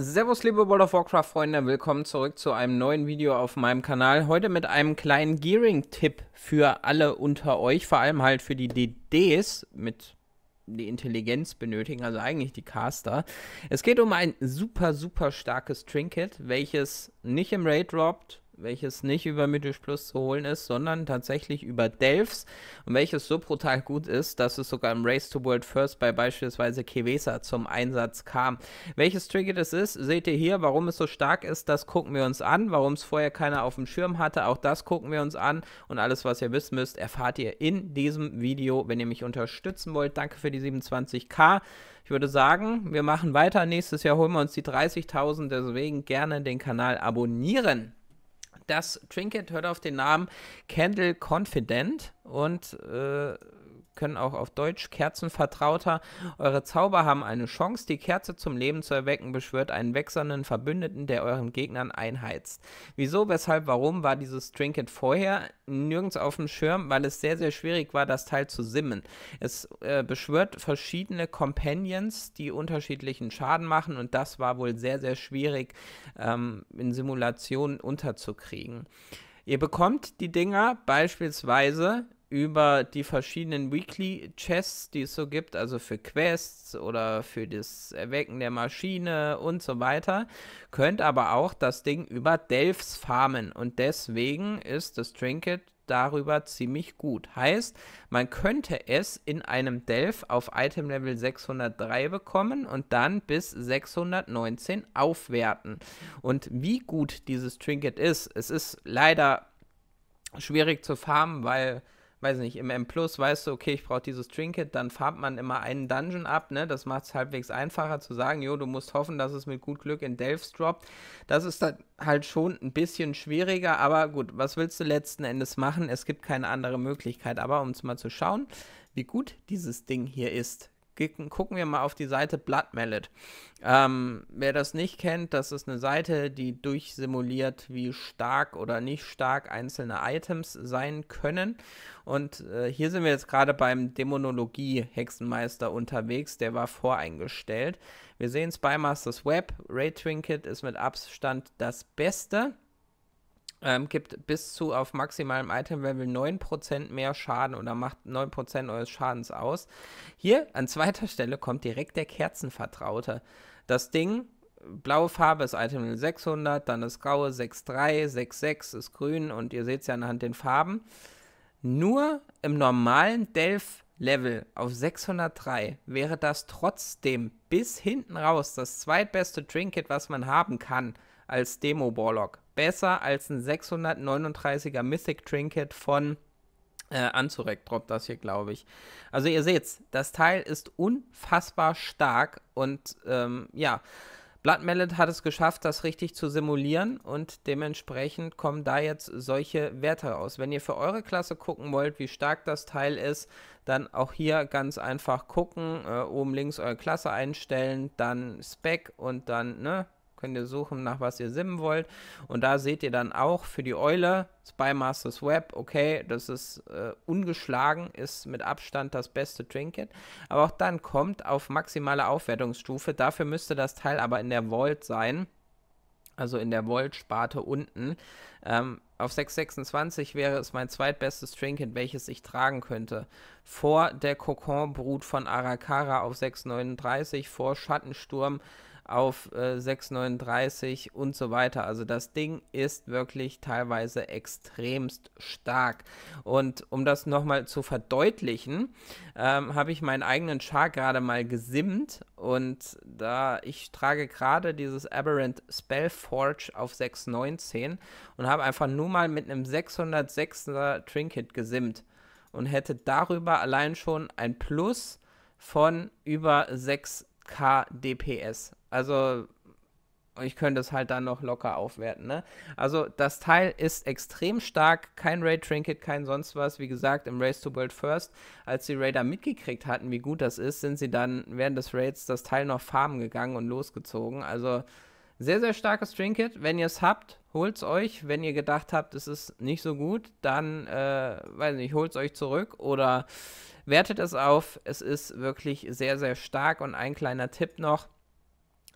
Servus liebe World of Warcraft Freunde, willkommen zurück zu einem neuen Video auf meinem Kanal. Heute mit einem kleinen Gearing-Tipp für alle unter euch, vor allem halt für die DDs mit die Intelligenz benötigen, also eigentlich die Caster. Es geht um ein super, super starkes Trinket, welches nicht im Raid droppt, welches nicht über Mythisch Plus zu holen ist, sondern tatsächlich über Delphs und welches so brutal gut ist, dass es sogar im Race to World First bei beispielsweise Kevesa zum Einsatz kam. Welches Trigger das ist, seht ihr hier. Warum es so stark ist, das gucken wir uns an. Warum es vorher keiner auf dem Schirm hatte, auch das gucken wir uns an. Und alles, was ihr wissen müsst, erfahrt ihr in diesem Video, wenn ihr mich unterstützen wollt. Danke für die 27k. Ich würde sagen, wir machen weiter. Nächstes Jahr holen wir uns die 30.000. Deswegen gerne den Kanal abonnieren das Trinket hört auf den Namen Candle Confident und äh, können auch auf Deutsch Kerzenvertrauter. Eure Zauber haben eine Chance, die Kerze zum Leben zu erwecken, beschwört einen wechselnden Verbündeten, der euren Gegnern einheizt. Wieso, weshalb, warum war dieses Trinket vorher nirgends auf dem Schirm, weil es sehr, sehr schwierig war, das Teil zu simmen. Es äh, beschwört verschiedene Companions, die unterschiedlichen Schaden machen und das war wohl sehr, sehr schwierig ähm, in Simulationen unterzukriegen. Ihr bekommt die Dinger beispielsweise über die verschiedenen Weekly Chests, die es so gibt, also für Quests oder für das Erwecken der Maschine und so weiter, könnt aber auch das Ding über Delphs farmen und deswegen ist das Trinket darüber ziemlich gut. Heißt, man könnte es in einem Delph auf Item Level 603 bekommen und dann bis 619 aufwerten. Und wie gut dieses Trinket ist, es ist leider schwierig zu farmen, weil weiß nicht, im M Plus weißt du, okay, ich brauche dieses Trinket, dann farbt man immer einen Dungeon ab, ne? Das macht es halbwegs einfacher zu sagen, jo, du musst hoffen, dass es mit gut Glück in Delphs droppt. Das ist dann halt schon ein bisschen schwieriger, aber gut, was willst du letzten Endes machen? Es gibt keine andere Möglichkeit. Aber um es mal zu schauen, wie gut dieses Ding hier ist, gucken wir mal auf die Seite Blood Mallet. Ähm, wer das nicht kennt, das ist eine Seite, die durchsimuliert, wie stark oder nicht stark einzelne Items sein können. Und äh, hier sind wir jetzt gerade beim Dämonologie-Hexenmeister unterwegs, der war voreingestellt. Wir sehen Spymaster's Web, Ray Trinket ist mit Abstand das Beste ähm, gibt bis zu auf maximalem Item-Level 9% mehr Schaden oder macht 9% eures Schadens aus. Hier an zweiter Stelle kommt direkt der Kerzenvertraute. Das Ding, blaue Farbe ist Item level 600, dann das graue 6.3, 6.6 ist grün und ihr seht es ja anhand den Farben. Nur im normalen Delph Level auf 603 wäre das trotzdem bis hinten raus das zweitbeste Trinket, was man haben kann als Demo Borlock besser als ein 639er Mythic Trinket von äh, Anzurek Drop das hier, glaube ich. Also ihr seht's, das Teil ist unfassbar stark und ähm, ja, Blood Mallet hat es geschafft, das richtig zu simulieren und dementsprechend kommen da jetzt solche Werte raus. Wenn ihr für eure Klasse gucken wollt, wie stark das Teil ist, dann auch hier ganz einfach gucken, äh, oben links eure Klasse einstellen, dann Spec und dann ne, könnt ihr suchen, nach was ihr simmen wollt. Und da seht ihr dann auch für die Eule Spy Masters Web, okay, das ist äh, ungeschlagen, ist mit Abstand das beste Trinket. Aber auch dann kommt auf maximale Aufwertungsstufe. Dafür müsste das Teil aber in der Vault sein. Also in der Volt-Sparte unten. Ähm, auf 626 wäre es mein zweitbestes Trinket, welches ich tragen könnte. Vor der Kokonbrut von Arakara auf 639, vor Schattensturm auf äh, 639 und so weiter. Also das Ding ist wirklich teilweise extremst stark. Und um das nochmal zu verdeutlichen, ähm, habe ich meinen eigenen Char gerade mal gesimmt und da ich trage gerade dieses Aberrant Spellforge auf 619 und habe einfach nur mal mit einem 606er Trinket gesimmt und hätte darüber allein schon ein Plus von über 6 KDPS. Also ich könnte es halt dann noch locker aufwerten. Ne? Also das Teil ist extrem stark, kein Raid Trinket, kein sonst was. Wie gesagt, im Race to World First, als die Raider mitgekriegt hatten, wie gut das ist, sind sie dann während des Raids das Teil noch farmen gegangen und losgezogen. Also sehr, sehr starkes Trinket. Wenn ihr es habt, holt es euch. Wenn ihr gedacht habt, es ist nicht so gut, dann, äh, weiß nicht, holt es euch zurück oder Wertet es auf, es ist wirklich sehr, sehr stark. Und ein kleiner Tipp noch,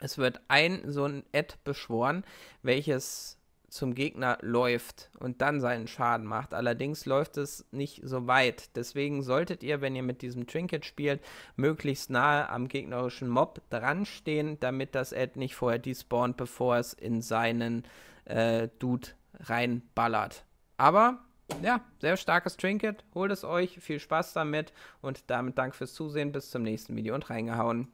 es wird ein so ein Ad beschworen, welches zum Gegner läuft und dann seinen Schaden macht. Allerdings läuft es nicht so weit. Deswegen solltet ihr, wenn ihr mit diesem Trinket spielt, möglichst nahe am gegnerischen Mob dran stehen, damit das Ad nicht vorher despawnt, bevor es in seinen äh, Dude reinballert. Aber ja, sehr starkes Trinket. Holt es euch. Viel Spaß damit. Und damit Dank fürs Zusehen. Bis zum nächsten Video und reingehauen.